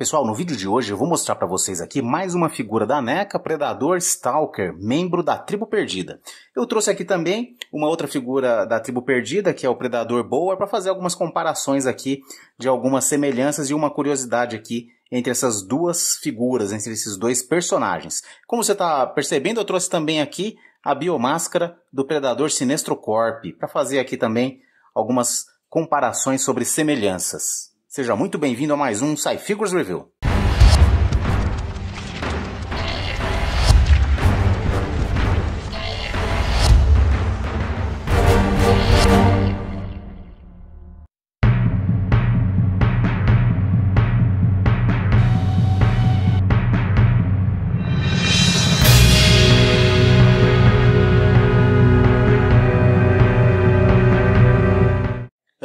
Pessoal, no vídeo de hoje eu vou mostrar para vocês aqui mais uma figura da NECA, Predador Stalker, membro da Tribo Perdida. Eu trouxe aqui também uma outra figura da Tribo Perdida, que é o Predador Boa, para fazer algumas comparações aqui de algumas semelhanças e uma curiosidade aqui entre essas duas figuras, entre esses dois personagens. Como você está percebendo, eu trouxe também aqui a biomáscara do Predador Sinestro Corp, para fazer aqui também algumas comparações sobre semelhanças. Seja muito bem-vindo a mais um SciFigures Review.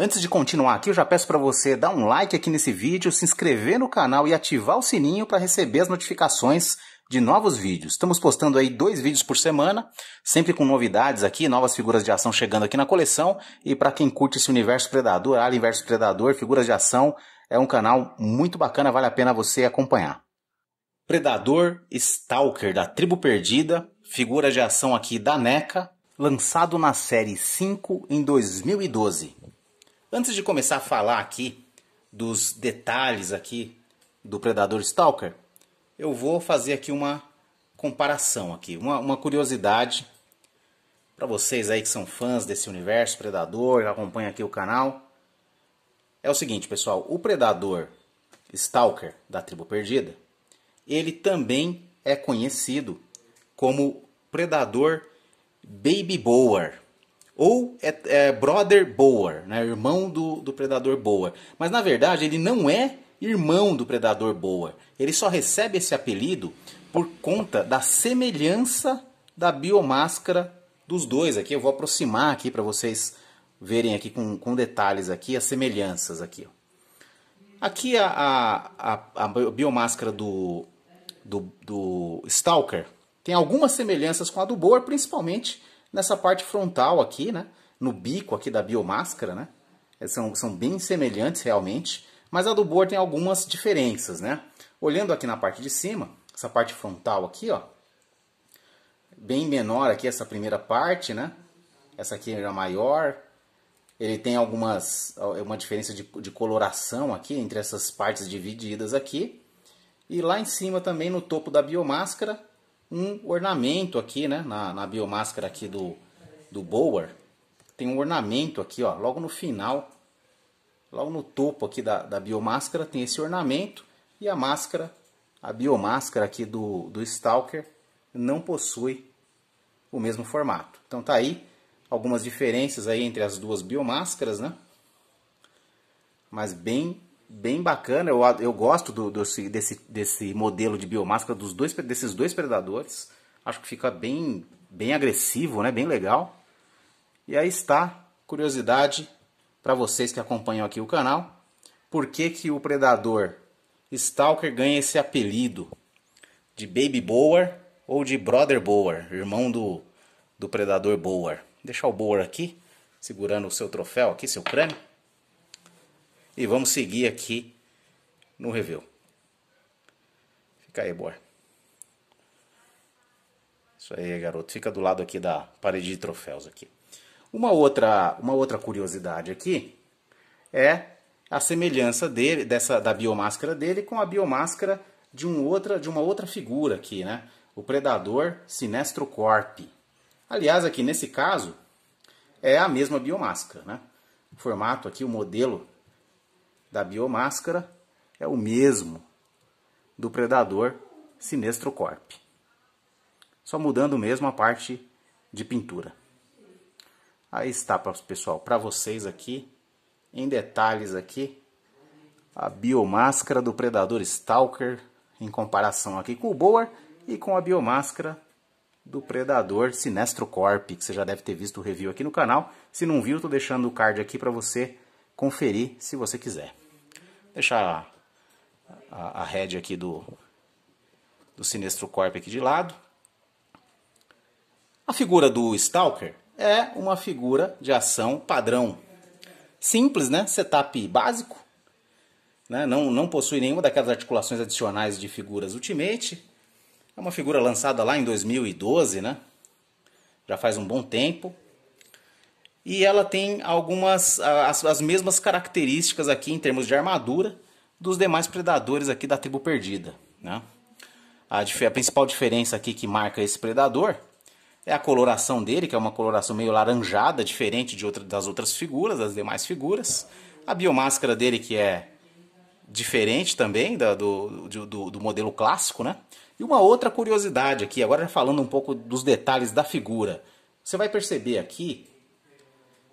Antes de continuar aqui, eu já peço para você dar um like aqui nesse vídeo, se inscrever no canal e ativar o sininho para receber as notificações de novos vídeos. Estamos postando aí dois vídeos por semana, sempre com novidades aqui, novas figuras de ação chegando aqui na coleção. E para quem curte esse universo predador, Alien vs Predador, figuras de ação, é um canal muito bacana, vale a pena você acompanhar. Predador Stalker da Tribo Perdida, figura de ação aqui da NECA, lançado na série 5 em 2012. Antes de começar a falar aqui dos detalhes aqui do Predador Stalker, eu vou fazer aqui uma comparação aqui, uma, uma curiosidade para vocês aí que são fãs desse universo Predador, que acompanham aqui o canal. É o seguinte, pessoal, o Predador Stalker da Tribo Perdida, ele também é conhecido como Predador Baby Boar ou é, é brother boa, né? irmão do, do predador boa. Mas na verdade ele não é irmão do predador boa. Ele só recebe esse apelido por conta da semelhança da biomáscara dos dois aqui. Eu vou aproximar aqui para vocês verem aqui com, com detalhes aqui as semelhanças aqui. Aqui a, a, a, a biomáscara do, do, do Stalker tem algumas semelhanças com a do Boa, principalmente nessa parte frontal aqui, né? No bico aqui da biomáscara, né? É, são, são bem semelhantes realmente, mas a do Bohr tem algumas diferenças, né? Olhando aqui na parte de cima, essa parte frontal aqui, ó, bem menor aqui essa primeira parte, né? Essa aqui era maior. Ele tem algumas é uma diferença de, de coloração aqui entre essas partes divididas aqui. E lá em cima também no topo da biomáscara, um ornamento aqui, né? Na, na biomáscara aqui do, do Bower. Tem um ornamento aqui, ó. Logo no final, logo no topo aqui da, da biomáscara tem esse ornamento. E a máscara, a biomáscara aqui do, do Stalker não possui o mesmo formato. Então tá aí algumas diferenças aí entre as duas biomáscaras, né? Mas bem bem bacana. Eu, eu gosto do, desse, desse, desse modelo de biomáscara dos dois, desses dois predadores. Acho que fica bem, bem agressivo, né? bem legal. E aí está, curiosidade para vocês que acompanham aqui o canal. Por que, que o predador Stalker ganha esse apelido de Baby Boar ou de Brother Boar, irmão do, do predador Boar? Deixar o Boar aqui, segurando o seu troféu aqui, seu crânio. E vamos seguir aqui no review. Fica aí, boy. Isso aí, garoto. Fica do lado aqui da parede de troféus aqui. Uma outra, uma outra curiosidade aqui é a semelhança dele, dessa da biomáscara dele com a biomáscara de, um outra, de uma outra figura aqui, né? O predador Sinestrocorp. Aliás, aqui nesse caso é a mesma biomáscara, né? O formato aqui, o modelo da biomáscara é o mesmo do predador Sinestrocorp. Só mudando mesmo a parte de pintura. Aí está, pessoal, para vocês aqui, em detalhes aqui, a biomáscara do predador Stalker em comparação aqui com o Boar e com a biomáscara do predador Sinestrocorp, que você já deve ter visto o review aqui no canal. Se não viu, estou deixando o card aqui para você conferir se você quiser. Deixar a, a head aqui do, do Sinestro Corp aqui de lado. A figura do Stalker é uma figura de ação padrão. Simples, né? Setup básico. Né? Não, não possui nenhuma daquelas articulações adicionais de figuras Ultimate. É uma figura lançada lá em 2012, né? Já faz um bom tempo. E ela tem algumas as, as mesmas características aqui em termos de armadura dos demais predadores aqui da tribo perdida. Né? A, a principal diferença aqui que marca esse predador é a coloração dele, que é uma coloração meio laranjada, diferente de outra, das outras figuras, das demais figuras. A biomáscara dele que é diferente também da, do, do, do, modelo clássico, né? E uma outra curiosidade aqui, agora falando um pouco dos detalhes da figura. Você vai perceber aqui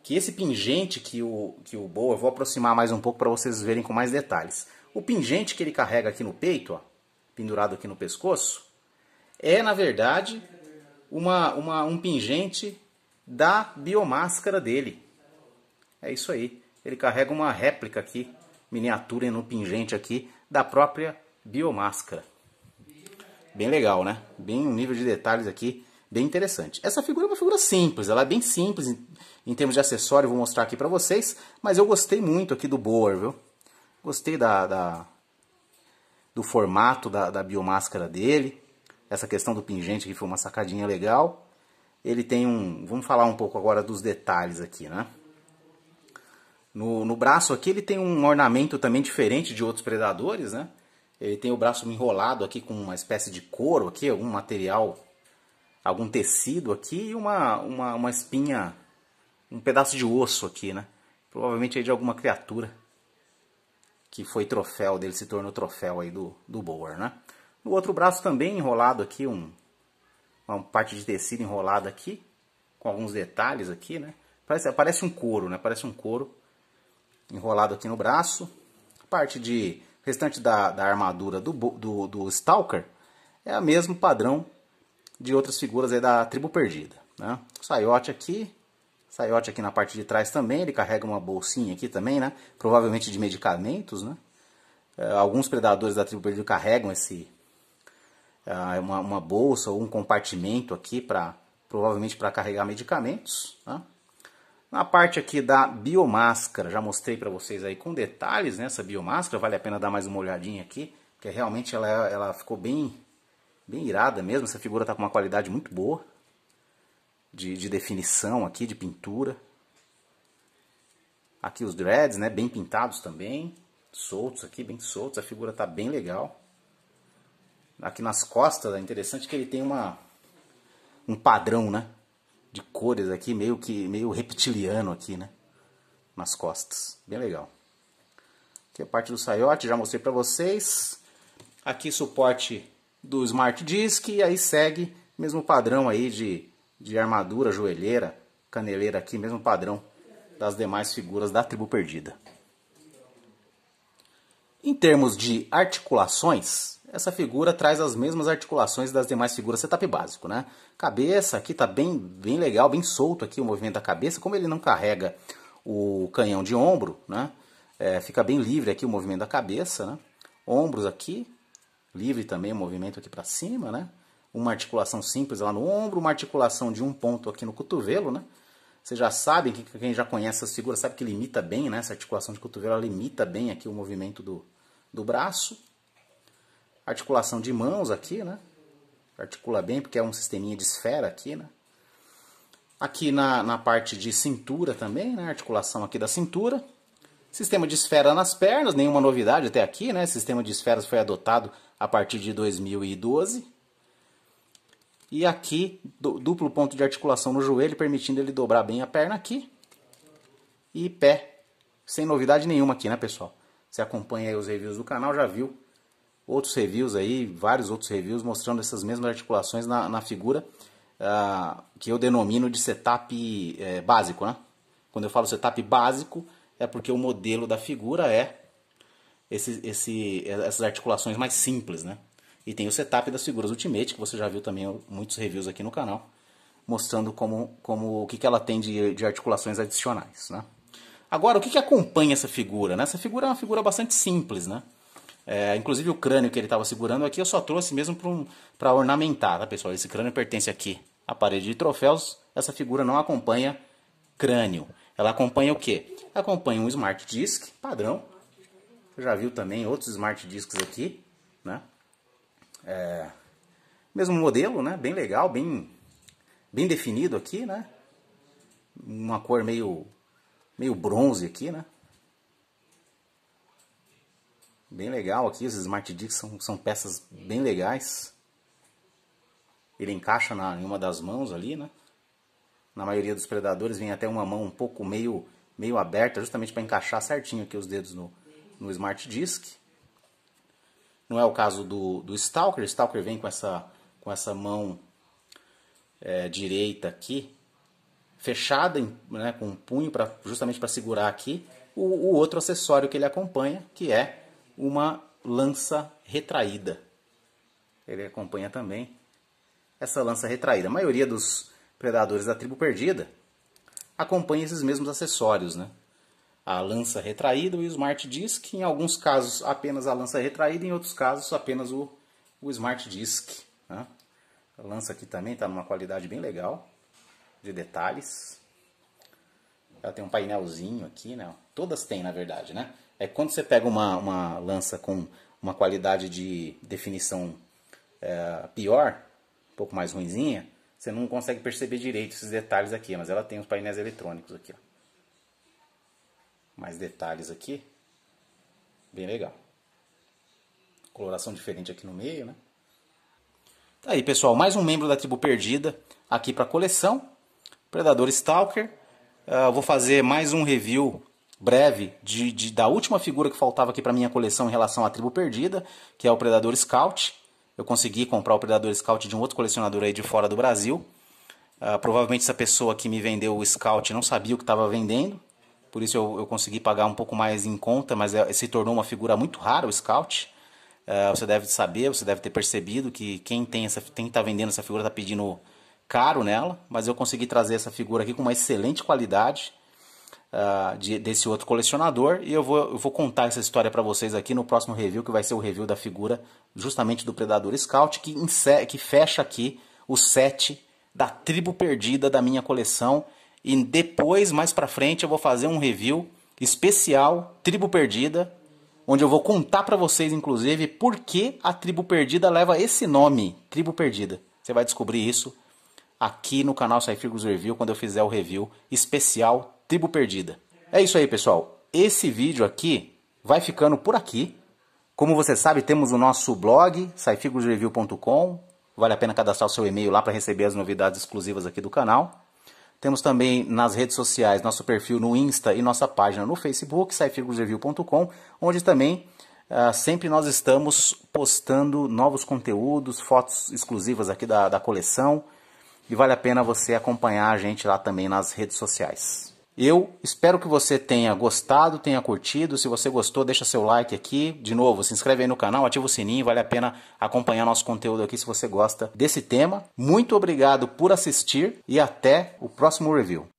que esse pingente que o, que o Boa, eu vou aproximar mais um pouco para vocês verem com mais detalhes. O pingente que ele carrega aqui no peito, ó, pendurado aqui no pescoço, é na verdade uma, uma, um pingente da biomáscara dele. É isso aí. Ele carrega uma réplica aqui, miniatura no pingente aqui, da própria biomáscara. Bem legal, né? Bem um nível de detalhes aqui bem interessante. Essa figura é uma figura simples, ela é bem simples em, em termos de acessório, vou mostrar aqui para vocês, mas eu gostei muito aqui do Boar, viu? Gostei da, da do formato da, da biomáscara dele, essa questão do pingente que foi uma sacadinha legal. Ele tem um, vamos falar um pouco agora dos detalhes aqui, né? No, no braço aqui ele tem um ornamento também diferente de outros predadores, né? Ele tem o braço enrolado aqui com uma espécie de couro aqui, algum material algum tecido aqui e uma, uma, uma espinha, um pedaço de osso aqui, né? Provavelmente aí de alguma criatura que foi troféu dele, se tornou troféu aí do, do Boer, né? No outro braço também enrolado aqui, um, uma parte de tecido enrolada aqui, com alguns detalhes aqui, né? Parece, parece um couro, né? Parece um couro enrolado aqui no braço. Parte de restante da, da armadura do, do, do Stalker é o mesmo padrão de outras figuras aí da tribo perdida. Né? O saiote aqui, saiote aqui na parte de trás também, ele carrega uma bolsinha aqui também, né? provavelmente de medicamentos. Né? É, alguns predadores da tribo perdida carregam esse, é, uma, uma bolsa ou um compartimento aqui, para provavelmente para carregar medicamentos. Né? Na parte aqui da biomáscara, já mostrei para vocês aí com detalhes né, essa biomáscara, vale a pena dar mais uma olhadinha aqui, porque realmente ela, ela ficou bem bem irada mesmo. Essa figura está com uma qualidade muito boa de, de, definição aqui, de pintura. Aqui os dreads, né, bem pintados também, soltos aqui, bem soltos. A figura está bem legal. Aqui nas costas, é interessante que ele tem uma um padrão, né, de cores aqui, meio que meio reptiliano aqui, né, nas costas. Bem legal. Aqui a parte do saiote, já mostrei para vocês. Aqui suporte do Smart Disk e aí segue mesmo padrão aí de, de armadura, joelheira, caneleira aqui, mesmo padrão das demais figuras da tribo perdida. Em termos de articulações, essa figura traz as mesmas articulações das demais figuras setup básico, né? Cabeça aqui tá bem, bem legal, bem solto aqui o movimento da cabeça, como ele não carrega o canhão de ombro, né? É, fica bem livre aqui o movimento da cabeça, né? Ombros aqui, livre também, o movimento aqui para cima, né? Uma articulação simples lá no ombro, uma articulação de um ponto aqui no cotovelo, né? Vocês já sabem, quem já conhece essas figuras sabe que limita bem, né? Essa articulação de cotovelo limita bem aqui o movimento do, do braço. Articulação de mãos aqui, né? Articula bem porque é um sisteminha de esfera aqui, né? Aqui na, na parte de cintura também, né? Articulação aqui da cintura. Sistema de esfera nas pernas, nenhuma novidade até aqui, né? Sistema de esferas foi adotado a partir de 2012. E aqui, duplo ponto de articulação no joelho, permitindo ele dobrar bem a perna aqui. E pé. Sem novidade nenhuma aqui, né, pessoal? Você acompanha aí os reviews do canal, já viu outros reviews aí, vários outros reviews mostrando essas mesmas articulações na, na figura uh, que eu denomino de setup é, básico, né? Quando eu falo setup básico, é porque o modelo da figura é esse, esse, essas articulações mais simples, né? E tem o setup das figuras Ultimate, que você já viu também muitos reviews aqui no canal, mostrando como, como o que, que ela tem de, de articulações adicionais, né? Agora, o que, que acompanha essa figura? Né? Essa figura é uma figura bastante simples, né? É, inclusive o crânio que ele estava segurando aqui eu só trouxe mesmo para um, ornamentar, tá pessoal? Esse crânio pertence aqui à parede de troféus. Essa figura não acompanha crânio. Ela acompanha o quê? Acompanha um Smart Disc padrão já viu também outros smart discs aqui, né? É, mesmo modelo, né? Bem legal, bem, bem definido aqui, né? Uma cor meio, meio bronze aqui, né? Bem legal aqui, os smart discs são, são peças bem legais. Ele encaixa na, em uma das mãos ali, né? Na maioria dos predadores vem até uma mão um pouco meio, meio aberta, justamente para encaixar certinho aqui os dedos no, no Smart Disk. Não é o caso do, do Stalker. O Stalker vem com essa, com essa mão é, direita aqui, fechada, né, com um punho pra, justamente para segurar aqui. O, o outro acessório que ele acompanha, que é uma lança retraída. Ele acompanha também essa lança retraída. A maioria dos predadores da tribo perdida acompanha esses mesmos acessórios, né? a lança retraída e o Smart Disk, em alguns casos apenas a lança retraída, em outros casos apenas o, o Smart Disk. Né? A lança aqui também está numa qualidade bem legal de detalhes. Ela tem um painelzinho aqui, né? Todas têm, na verdade, né? É quando você pega uma, uma lança com uma qualidade de definição é, pior, um pouco mais ruinzinha, você não consegue perceber direito esses detalhes aqui, mas ela tem os painéis eletrônicos aqui, ó mais detalhes aqui. Bem legal. Coloração diferente aqui no meio, né? Tá aí, pessoal. Mais um membro da tribo perdida aqui para coleção. Predador Stalker. Ah, vou fazer mais um review breve de, de, da última figura que faltava aqui para minha coleção em relação à tribo perdida, que é o Predador Scout. Eu consegui comprar o Predador Scout de um outro colecionador aí de fora do Brasil. Uh, provavelmente essa pessoa que me vendeu o Scout não sabia o que estava vendendo por isso eu, eu consegui pagar um pouco mais em conta, mas é, se tornou uma figura muito rara o Scout. É, você deve saber, você deve ter percebido que quem tem essa, quem está vendendo essa figura está pedindo caro nela, mas eu consegui trazer essa figura aqui com uma excelente qualidade uh, de, desse outro colecionador e eu vou, eu vou contar essa história para vocês aqui no próximo review, que vai ser o review da figura justamente do Predador Scout, que, que fecha aqui o set da tribo perdida da minha coleção e depois, mais para frente, eu vou fazer um review especial Tribo Perdida, onde eu vou contar para vocês, inclusive, por que a Tribo Perdida leva esse nome, Tribo Perdida. Você vai descobrir isso aqui no canal Saifigos Review, quando eu fizer o review especial Tribo Perdida. É isso aí, pessoal. Esse vídeo aqui vai ficando por aqui. Como você sabe, temos o nosso blog, saifigosreview.com Vale a pena cadastrar o seu e-mail lá para receber as novidades exclusivas aqui do canal. Temos também nas redes sociais nosso perfil no Insta e nossa página no Facebook, saifigurosreview.com, onde também uh, sempre nós estamos postando novos conteúdos, fotos exclusivas aqui da, da coleção. E vale a pena você acompanhar a gente lá também nas redes sociais. Eu espero que você tenha gostado, tenha curtido. Se você gostou, deixa seu like aqui. De novo, se inscreve aí no canal, ativa o sininho, vale a pena acompanhar nosso conteúdo aqui se você gosta desse tema. Muito obrigado por assistir e até o próximo review.